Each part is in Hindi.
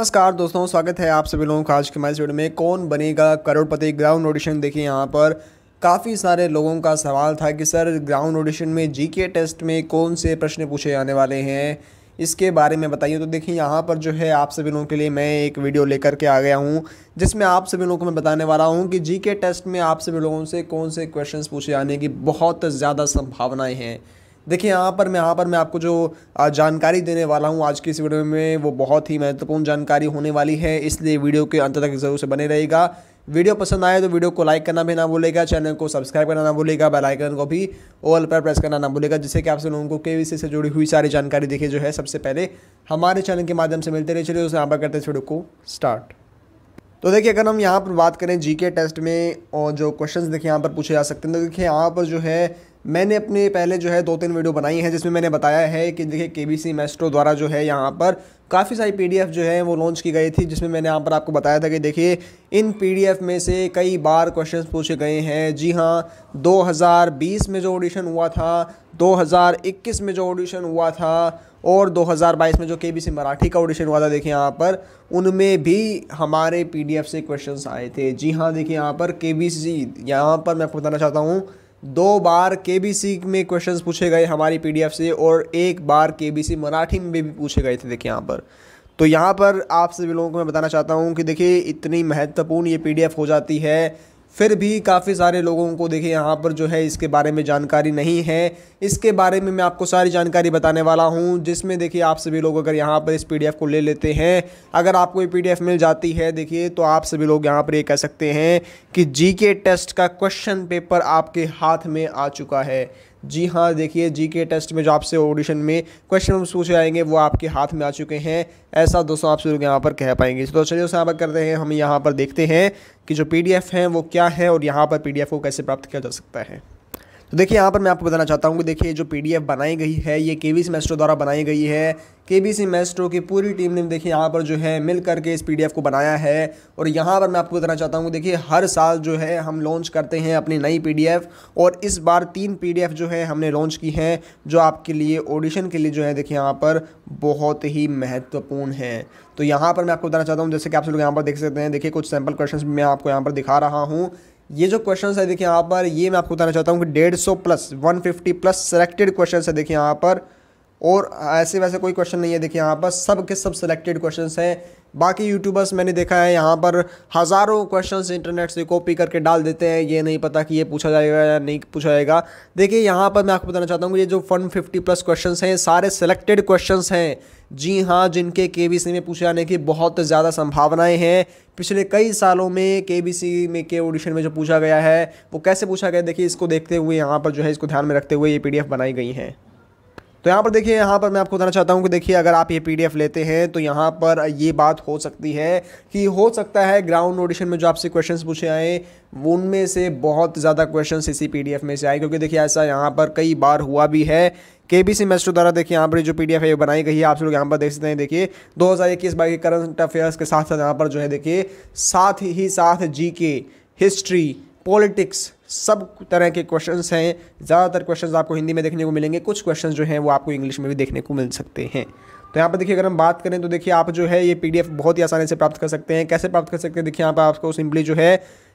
नमस्कार दोस्तों स्वागत है आप सभी लोगों का आज के माइस वीडियो में कौन बनेगा करोड़पति ग्राउंड ऑडिशन देखिए यहाँ पर काफ़ी सारे लोगों का सवाल था कि सर ग्राउंड ऑडिशन में जीके टेस्ट में कौन से प्रश्न पूछे जाने वाले हैं इसके बारे में बताइए तो देखिए यहाँ पर जो है आप सभी लोगों के लिए मैं एक वीडियो लेकर के आ गया हूँ जिसमें आप सभी लोगों को मैं बताने वाला हूँ कि जी टेस्ट में आप सभी लोगों से कौन से क्वेश्चन पूछे जाने की बहुत ज़्यादा संभावनाएँ हैं देखिए यहाँ पर मैं यहाँ पर मैं आपको जो जानकारी देने वाला हूँ आज की इस वीडियो में वो बहुत ही महत्वपूर्ण जानकारी होने वाली है इसलिए वीडियो के अंत तक ज़रूर से बने रहेगा वीडियो पसंद आए तो वीडियो को लाइक करना भी ना भूलेगा चैनल को सब्सक्राइब करना ना भूलेगा बेल आइकन को भी ऑल पर प्रेस करना ना भूलेगा जिससे कि आप सब लोगों को के से जुड़ी हुई सारी जानकारी देखिए जो है सबसे पहले हमारे चैनल के माध्यम से मिलते रहे चलिए उसे यहाँ पर करते हैं वीडियो को स्टार्ट तो देखिए अगर हम यहाँ पर बात करें जी टेस्ट में और जो क्वेश्चन देखिए यहाँ पर पूछे जा सकते हैं तो देखिए यहाँ पर जो है मैंने अपने पहले जो है दो तीन वीडियो बनाई हैं जिसमें मैंने बताया है कि देखिए के बी सी मेस्ट्रो द्वारा जो है यहाँ पर काफ़ी सारी पी डी एफ़ जो है वो लॉन्च की गई थी जिसमें मैंने यहाँ पर आपको बताया था कि देखिए इन पी डी एफ़ में से कई बार क्वेश्चन पूछे गए हैं जी हाँ 2020 में जो ऑडिशन हुआ था 2021 में जो ऑडिशन हुआ था और 2022 में जो के बी सी मराठी का ऑडिशन हुआ था देखिए यहाँ पर उनमें भी हमारे पी डी एफ़ से क्वेश्चन आए थे जी हाँ देखिए यहाँ पर के बी सी यहाँ पर मैं आपको बताना चाहता हूँ दो बार के बी सी में क्वेश्चंस पूछे गए हमारी पी डी एफ से और एक बार के बी सी मराठी में भी पूछे गए थे देखिए यहाँ पर तो यहाँ पर आप सभी लोगों को मैं बताना चाहता हूँ कि देखिए इतनी महत्वपूर्ण ये पी डी एफ हो जाती है फिर भी काफ़ी सारे लोगों को देखिए यहाँ पर जो है इसके बारे में जानकारी नहीं है इसके बारे में मैं आपको सारी जानकारी बताने वाला हूँ जिसमें देखिए आप सभी लोग अगर यहाँ पर इस पीडीएफ को ले लेते हैं अगर आपको ये पीडीएफ मिल जाती है देखिए तो आप सभी लोग यहाँ पर ये कह सकते हैं कि जीके टेस्ट का क्वेश्चन पेपर आपके हाथ में आ चुका है जी हाँ देखिए जी के टेस्ट में जो आपसे ऑडिशन में क्वेश्चन पूछे जाएंगे वो आपके हाथ में आ चुके हैं ऐसा दोस्तों आप लोग यहाँ पर कह पाएंगे तो चलिए दोस्तों यहाँ पर करते हैं हम यहाँ पर देखते हैं कि जो पी डी हैं वो क्या है और यहाँ पर पी को कैसे प्राप्त किया जा सकता है तो देखिए यहाँ पर मैं आपको बताना चाहता हूँ कि देखिए जो पीडीएफ बनाई गई है ये के वी मेस्ट्रो द्वारा बनाई गई है के बी मेस्ट्रो की पूरी टीम ने देखिए यहाँ पर जो है मिल करके इस पीडीएफ को बनाया है और यहाँ पर मैं आपको बताना चाहता हूँ देखिए हर साल जो है हम लॉन्च करते हैं अपनी नई पीडीएफ और इस बार तीन पीडीएफ जो है हमने लॉन्च की हैं जो आपके लिए ऑडिशन के लिए जो है देखिए यहाँ पर बहुत ही महत्वपूर्ण है तो यहाँ पर मैं आपको बताना चाहता हूँ जैसे कि आप सब लोग यहाँ पर देख सकते हैं देखिए कुछ सैम्पल क्वेश्चन मैं आपको यहाँ पर दिखा रहा हूँ ये जो क्वेश्चन है देखिए यहाँ पर ये मैं आपको बताना चाहता हूँ कि डेढ़ सौ plus one fifty plus selected question है देखिए यहाँ पर और ऐसे वैसे कोई क्वेश्चन नहीं है देखिए यहाँ पर सब के सब सेलेक्टेड क्वेश्चन हैं बाकी यूट्यूबर्स मैंने देखा है यहाँ पर हज़ारों क्वेश्चंस इंटरनेट से कॉपी करके डाल देते हैं ये नहीं पता कि ये पूछा जाएगा या नहीं पूछा जाएगा देखिए यहाँ पर मैं आपको बताना चाहता हूँ ये जो फन फिफ्टी प्लस क्वेश्चन हैं सारे सेलेक्टेड क्वेश्चन हैं जी हाँ जिनके के में पूछे जाने की बहुत ज़्यादा संभावनाएं हैं पिछले कई सालों में के में के ऑडिशन में जो पूछा गया है वो कैसे पूछा गया देखिए इसको देखते हुए यहाँ पर जो है इसको ध्यान में रखते हुए ये पी बनाई गई हैं तो यहाँ पर देखिए यहाँ पर मैं आपको बताना चाहता हूँ कि देखिए अगर आप ये पीडीएफ लेते हैं तो यहाँ पर ये बात हो सकती है कि हो सकता है ग्राउंड ऑडिशन में जो आपसे क्वेश्चंस पूछे आए उनमें से बहुत ज़्यादा क्वेश्चंस इसी पीडीएफ में से आए क्योंकि देखिए ऐसा यहाँ पर कई बार हुआ भी है के बी सी मेस्ट्रो द्वारा देखिए यहाँ पर जो पी डी एफ है बनाई गई है आप लोग यहाँ पर देख सकते हैं देखिए दो हज़ार इक्कीस बाईस के करंट अफेयर्स के साथ साथ यहाँ पर जो है देखिए साथ ही साथ जी के हिस्ट्री पॉलिटिक्स सब तरह के क्वेश्चन हैं ज़्यादातर क्वेश्चन आपको हिंदी में देखने को मिलेंगे कुछ क्वेश्चन जो हैं वो आपको इंग्लिश में भी देखने को मिल सकते हैं तो यहाँ पर देखिए अगर हम बात करें तो देखिए आप जो है ये पी बहुत ही आसानी से प्राप्त कर सकते हैं कैसे प्राप्त कर सकते हैं देखिए यहाँ पर आपको सिंपली जो है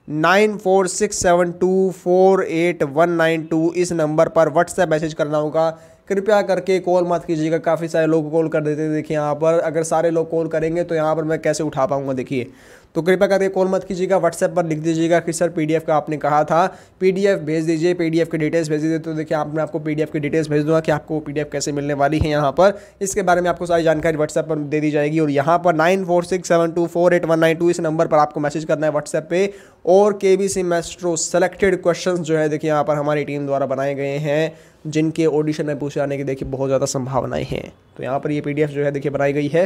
nine four six seven two four eight one nine two इस नंबर पर व्हाट्सएप मैसेज करना होगा कृपया करके कॉल मत कीजिएगा काफ़ी सारे लोग कॉल कर देते हैं देखिए यहाँ पर अगर सारे लोग कॉल करेंगे तो यहाँ पर मैं कैसे उठा पाऊँगा देखिए तो कृपया करके कॉल मत कीजिएगा व्हाट्सएप पर लिख दीजिएगा कि सर पीडीएफ का आपने कहा था पीडीएफ भेज दीजिए पीडीएफ की डिटेल्स भेज दीजिए तो देखिए आप मैं आपको पीडीएफ की डिटेल्स भेज दूंगा कि आपको पीडीएफ कैसे मिलने वाली है यहाँ पर इसके बारे में आपको सारी जानकारी व्हाट्सएप पर दे दी जाएगी और यहाँ पर nine four six seven two four eight one nine two इस नंबर पर आपको मैसेज करना है व्हाट्सएप पर और K B C maestro selected question जो है देखिए यहाँ पर हमारी टीम द्वारा बनाए गए हैं जिनके ऑडिशन में पूछे आने की देखिए बहुत ज़्यादा संभावनाएं हैं तो यहाँ पर ये पी जो है देखिए बनाई गई है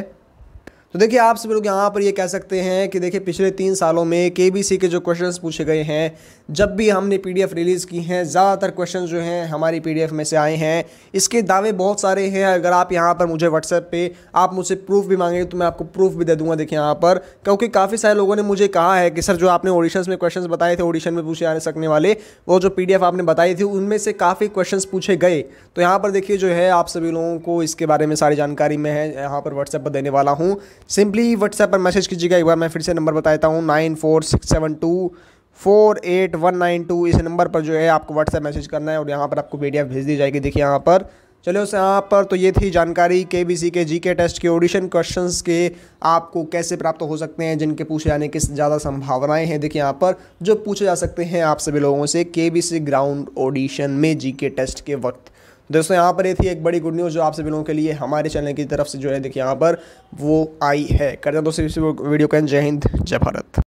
तो देखिए आप सभी लोग यहाँ पर ये कह सकते हैं कि देखिए पिछले तीन सालों में के के जो क्वेश्चंस पूछे गए हैं जब भी हमने एफ रिलीज़ की हैं ज़्यादातर क्वेश्चन जो हैं हमारी एफ में से आए हैं इसके दावे बहुत सारे हैं अगर आप यहाँ पर मुझे व्हाट्सएप पे आप मुझसे प्रूफ भी मांगेंगे तो मैं आपको प्रूफ भी दे दूँगा देखिए यहाँ पर क्योंकि काफ़ी सारे लोगों ने मुझे कहा है कि सर जो आपने ऑडिशन में क्वेश्चन बताए थे ऑडिशन में पूछे आने सकने वाले वो जो पी आपने बताई थी उनमें से काफ़ी क्वेश्चन पूछे गए तो यहाँ पर देखिए जो है आप सभी लोगों को इसके बारे में सारी जानकारी मैं यहाँ पर व्हाट्सएप पर देने वाला हूँ सिंपली व्हाट्सएप पर मैसेज कीजिएगा एक बार मैं फिर से नंबर बता देता हूँ nine four six seven two four eight one nine two इस नंबर पर जो है आपको व्हाट्सएप मैसेज करना है और यहाँ पर आपको एफ भेज दी जाएगी देखिए यहाँ पर चलो उस यहाँ पर तो ये थी जानकारी के बी सी के जी के टेस्ट के ऑडिशन क्वेश्चंस के आपको कैसे प्राप्त हो सकते हैं जिनके पूछे जाने की ज़्यादा संभावनाएं हैं देखिए यहाँ पर जो पूछे जा सकते हैं आप सभी लोगों से के बी सी ग्राउंड ऑडिशन में जी के टेस्ट के वक्त दोस्तों यहाँ पर ये थी एक बड़ी गुड न्यूज़ जो आप सभी लोगों के लिए हमारे चैनल की तरफ से जो है देखिए यहाँ पर वो आई है करते हैं दोस्तों इस वीडियो का जय हिंद जय भारत